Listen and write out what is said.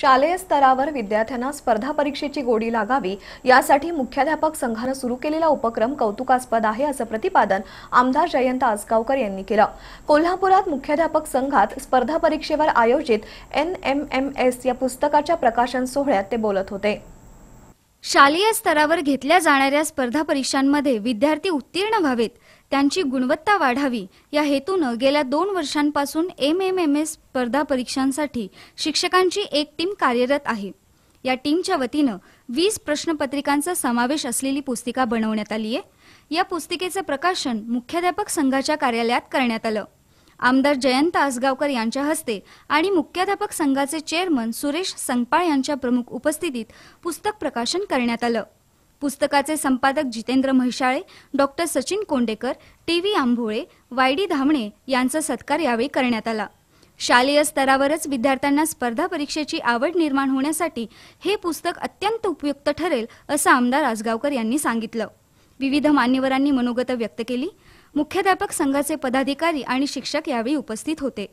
शालेय स्तरावर विद्यार्थ्यांना स्पर्धा परीक्षेची गोडी लागावी यासाठी मुख्याध्यापक संघानं सुरू केलेला उपक्रम कौतुकास्पद आहे असं प्रतिपादन आमदार जयंत आसगावकर यांनी केलं कोल्हापुरात मुख्याध्यापक संघात स्पर्धा परीक्षेवर आयोजित एन एम एम एस या पुस्तकाच्या प्रकाशन सोहळ्यात ते बोलत होते शालेय स्तरावर घेतल्या जाणाऱ्या स्पर्धा परीक्षांमध्ये विद्यार्थी उत्तीर्ण व्हावेत त्यांची गुणवत्ता वाढावी या हेतूनं गेल्या दोन वर्षांपासून एम एम एम एस स्पर्धा परीक्षांसाठी शिक्षकांची एक टीम कार्यरत आहे या टीमच्या वतीनं वीस प्रश्नपत्रिकांचा समावेश असलेली पुस्तिका बनवण्यात आली आहे या पुस्तिकेचं प्रकाशन मुख्याध्यापक संघाच्या कार्यालयात करण्यात आलं आमदार जयंत आसगावकर यांच्या हस्ते आणि मुख्याध्यापक संघाचे चेअरमन सुरेश संगपाळ यांच्या प्रमुख उपस्थितीत पुस्तक प्रकाशन करण्यात आलं पुस्तकाचे संपादक Jitendra Mhaishale doctor Sachin Kondekar T V Ambhole Y D Dhamane यांचा सत्कार यावेळी करण्यात आला शालेय स्तरावरच विद्यार्थ्यांना स्पर्धा परीक्षेची आवड निर्माण होण्यासाठी हे पुस्तक अत्यंत उपयुक्त ठरेल असं आमदार आसगावकर यांनी सांगितलं विविध मान्यवरांनी मनोगत व्यक्त केली मुख्याध्यापक संघाचे पदाधिकारी आणि शिक्षक यावेळी उपस्थित होते